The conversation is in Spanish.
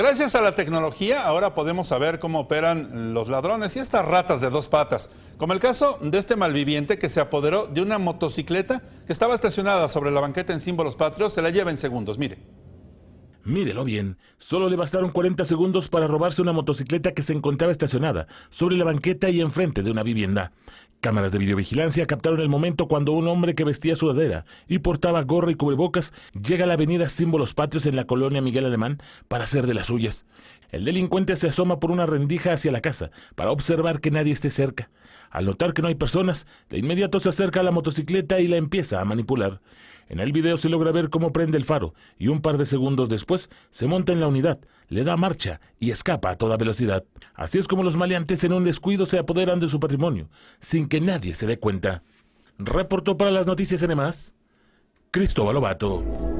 Gracias a la tecnología, ahora podemos saber cómo operan los ladrones y estas ratas de dos patas, como el caso de este malviviente que se apoderó de una motocicleta que estaba estacionada sobre la banqueta en símbolos patrios, se la lleva en segundos, mire. Mírelo bien, solo le bastaron 40 segundos para robarse una motocicleta que se encontraba estacionada sobre la banqueta y enfrente de una vivienda. Cámaras de videovigilancia captaron el momento cuando un hombre que vestía sudadera y portaba gorra y cubrebocas llega a la avenida Símbolos Patrios en la colonia Miguel Alemán para hacer de las suyas. El delincuente se asoma por una rendija hacia la casa para observar que nadie esté cerca. Al notar que no hay personas, de inmediato se acerca a la motocicleta y la empieza a manipular. En el video se logra ver cómo prende el faro y un par de segundos después se monta en la unidad, le da marcha y escapa a toda velocidad. Así es como los maleantes en un descuido se apoderan de su patrimonio, sin que nadie se dé cuenta. Reportó para las noticias N+, Cristóbal Obato.